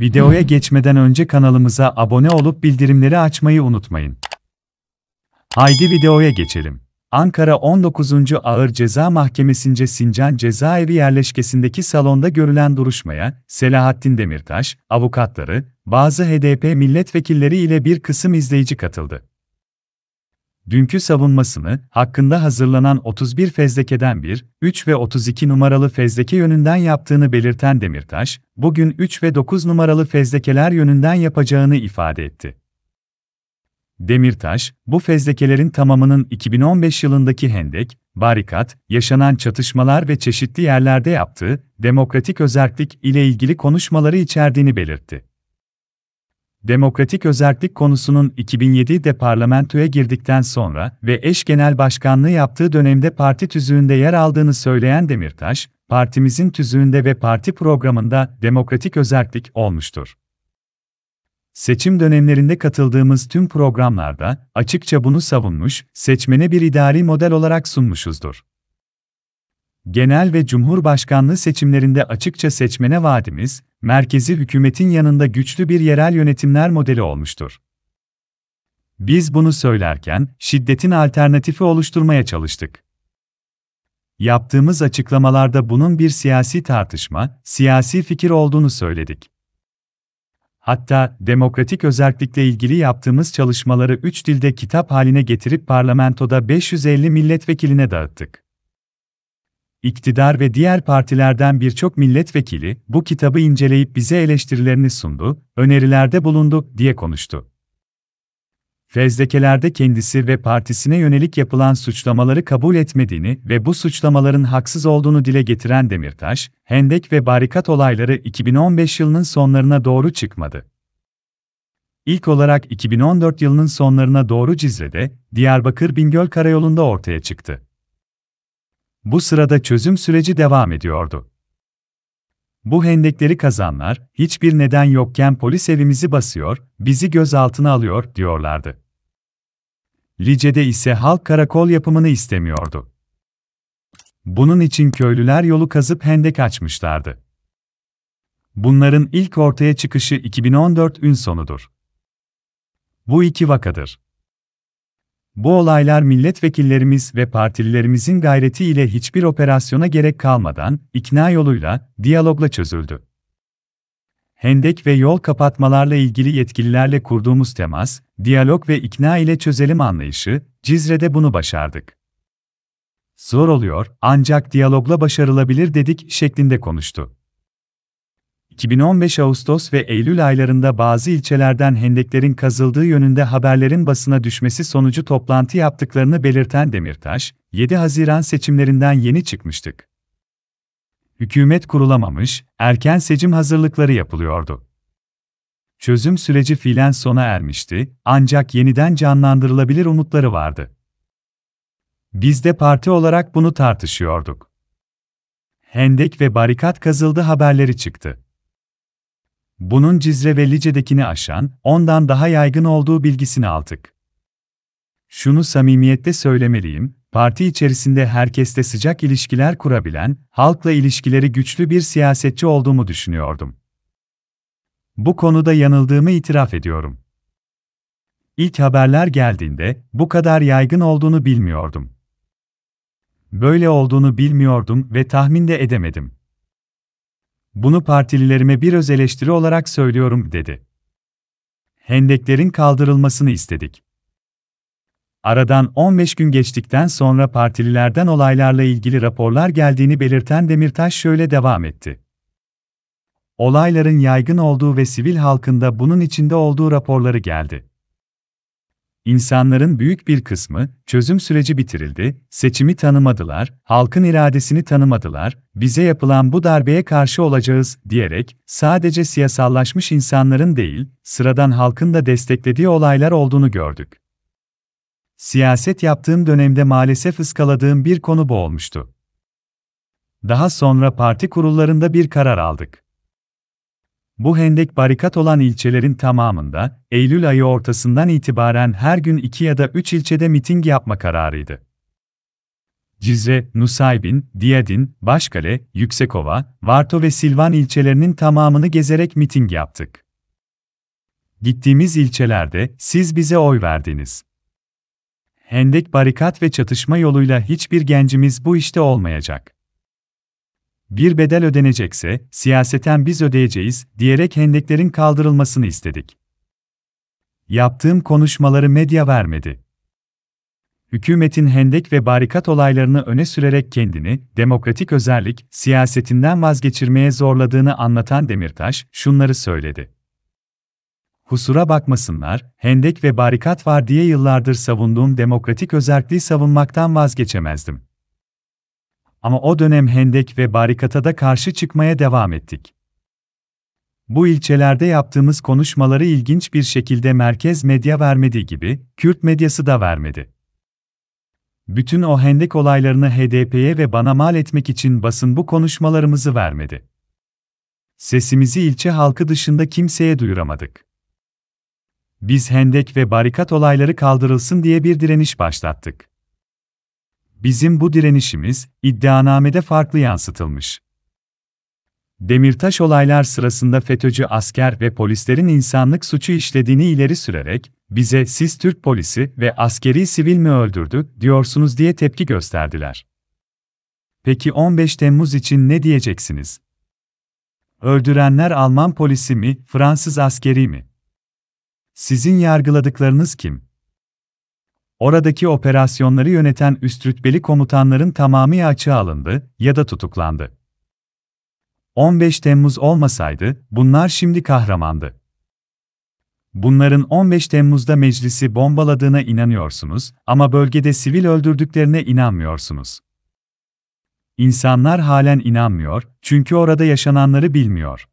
Videoya geçmeden önce kanalımıza abone olup bildirimleri açmayı unutmayın. Haydi videoya geçelim. Ankara 19. Ağır Ceza Mahkemesi'nce Sincan Cezaevi yerleşkesindeki salonda görülen duruşmaya, Selahattin Demirtaş, avukatları, bazı HDP milletvekilleri ile bir kısım izleyici katıldı. Dünkü savunmasını, hakkında hazırlanan 31 fezlekeden 1, 3 ve 32 numaralı fezleke yönünden yaptığını belirten Demirtaş, bugün 3 ve 9 numaralı fezlekeler yönünden yapacağını ifade etti. Demirtaş, bu fezlekelerin tamamının 2015 yılındaki hendek, barikat, yaşanan çatışmalar ve çeşitli yerlerde yaptığı demokratik özerklik ile ilgili konuşmaları içerdiğini belirtti demokratik özellik konusunun 2007'de parlamentoya girdikten sonra ve eş genel başkanlığı yaptığı dönemde parti tüzüğünde yer aldığını söyleyen Demirtaş, partimizin tüzüğünde ve parti programında demokratik özellik olmuştur. Seçim dönemlerinde katıldığımız tüm programlarda açıkça bunu savunmuş, seçmene bir idari model olarak sunmuşuzdur. Genel ve Cumhurbaşkanlığı seçimlerinde açıkça seçmene vaadimiz, merkezi hükümetin yanında güçlü bir yerel yönetimler modeli olmuştur. Biz bunu söylerken, şiddetin alternatifi oluşturmaya çalıştık. Yaptığımız açıklamalarda bunun bir siyasi tartışma, siyasi fikir olduğunu söyledik. Hatta demokratik özellikle ilgili yaptığımız çalışmaları üç dilde kitap haline getirip parlamentoda 550 milletvekiline dağıttık iktidar ve diğer partilerden birçok milletvekili bu kitabı inceleyip bize eleştirilerini sundu, önerilerde bulundu diye konuştu. Fezlekelerde kendisi ve partisine yönelik yapılan suçlamaları kabul etmediğini ve bu suçlamaların haksız olduğunu dile getiren Demirtaş, Hendek ve barikat olayları 2015 yılının sonlarına doğru çıkmadı. İlk olarak 2014 yılının sonlarına doğru Cizre'de, Diyarbakır-Bingöl Karayolu'nda ortaya çıktı. Bu sırada çözüm süreci devam ediyordu. Bu hendekleri kazanlar, hiçbir neden yokken polis evimizi basıyor, bizi gözaltına alıyor, diyorlardı. Lice'de ise halk karakol yapımını istemiyordu. Bunun için köylüler yolu kazıp hendek açmışlardı. Bunların ilk ortaya çıkışı 2014 ün sonudur. Bu iki vakadır. Bu olaylar milletvekillerimiz ve partililerimizin gayreti ile hiçbir operasyona gerek kalmadan, ikna yoluyla, diyalogla çözüldü. Hendek ve yol kapatmalarla ilgili yetkililerle kurduğumuz temas, diyalog ve ikna ile çözelim anlayışı, Cizre'de bunu başardık. Zor oluyor, ancak diyalogla başarılabilir dedik şeklinde konuştu. 2015 Ağustos ve Eylül aylarında bazı ilçelerden hendeklerin kazıldığı yönünde haberlerin basına düşmesi sonucu toplantı yaptıklarını belirten Demirtaş, 7 Haziran seçimlerinden yeni çıkmıştık. Hükümet kurulamamış, erken seçim hazırlıkları yapılıyordu. Çözüm süreci filan sona ermişti, ancak yeniden canlandırılabilir umutları vardı. Biz de parti olarak bunu tartışıyorduk. Hendek ve barikat kazıldı haberleri çıktı bunun Cizre ve Lice'dekini aşan, ondan daha yaygın olduğu bilgisini aldık. Şunu samimiyette söylemeliyim, parti içerisinde herkeste sıcak ilişkiler kurabilen, halkla ilişkileri güçlü bir siyasetçi olduğumu düşünüyordum. Bu konuda yanıldığımı itiraf ediyorum. İlk haberler geldiğinde bu kadar yaygın olduğunu bilmiyordum. Böyle olduğunu bilmiyordum ve tahmin de edemedim. Bunu partililerime bir öz eleştiri olarak söylüyorum, dedi. Hendeklerin kaldırılmasını istedik. Aradan 15 gün geçtikten sonra partililerden olaylarla ilgili raporlar geldiğini belirten Demirtaş şöyle devam etti. Olayların yaygın olduğu ve sivil halkında bunun içinde olduğu raporları geldi. İnsanların büyük bir kısmı, çözüm süreci bitirildi, seçimi tanımadılar, halkın iradesini tanımadılar, bize yapılan bu darbeye karşı olacağız diyerek, sadece siyasallaşmış insanların değil, sıradan halkın da desteklediği olaylar olduğunu gördük. Siyaset yaptığım dönemde maalesef ıskaladığım bir konu bu olmuştu. Daha sonra parti kurullarında bir karar aldık. Bu hendek barikat olan ilçelerin tamamında, Eylül ayı ortasından itibaren her gün iki ya da üç ilçede miting yapma kararıydı. Cizre, Nusaybin, Diyadin, Başkale, Yüksekova, Varto ve Silvan ilçelerinin tamamını gezerek miting yaptık. Gittiğimiz ilçelerde siz bize oy verdiniz. Hendek barikat ve çatışma yoluyla hiçbir gencimiz bu işte olmayacak bir bedel ödenecekse, siyaseten biz ödeyeceğiz, diyerek hendeklerin kaldırılmasını istedik. Yaptığım konuşmaları medya vermedi. Hükümetin hendek ve barikat olaylarını öne sürerek kendini, demokratik özellik, siyasetinden vazgeçirmeye zorladığını anlatan Demirtaş, şunları söyledi. Husura bakmasınlar, hendek ve barikat var diye yıllardır savunduğum demokratik özelliği savunmaktan vazgeçemezdim ama o dönem hendek ve barikata da karşı çıkmaya devam ettik. Bu ilçelerde yaptığımız konuşmaları ilginç bir şekilde merkez medya vermediği gibi, Kürt medyası da vermedi. Bütün o hendek olaylarını HDP'ye ve bana mal etmek için basın bu konuşmalarımızı vermedi. Sesimizi ilçe halkı dışında kimseye duyuramadık. Biz hendek ve barikat olayları kaldırılsın diye bir direniş başlattık. Bizim bu direnişimiz, iddianamede farklı yansıtılmış. Demirtaş olaylar sırasında FETÖ'cü asker ve polislerin insanlık suçu işlediğini ileri sürerek, bize siz Türk polisi ve askeri sivil mi öldürdü diyorsunuz diye tepki gösterdiler. Peki 15 Temmuz için ne diyeceksiniz? Öldürenler Alman polisi mi, Fransız askeri mi? Sizin yargıladıklarınız kim? Oradaki operasyonları yöneten üst rütbeli komutanların tamamı açığa alındı ya da tutuklandı. 15 Temmuz olmasaydı bunlar şimdi kahramandı. Bunların 15 Temmuz'da meclisi bombaladığına inanıyorsunuz ama bölgede sivil öldürdüklerine inanmıyorsunuz. İnsanlar halen inanmıyor çünkü orada yaşananları bilmiyor.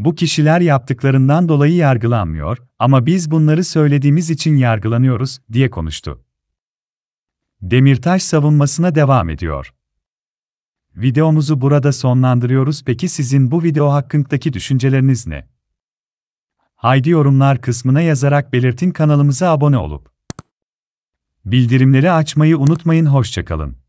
Bu kişiler yaptıklarından dolayı yargılanmıyor ama biz bunları söylediğimiz için yargılanıyoruz diye konuştu. Demirtaş savunmasına devam ediyor. Videomuzu burada sonlandırıyoruz. Peki sizin bu video hakkındaki düşünceleriniz ne? Haydi yorumlar kısmına yazarak belirtin kanalımıza abone olup. Bildirimleri açmayı unutmayın. Hoşçakalın.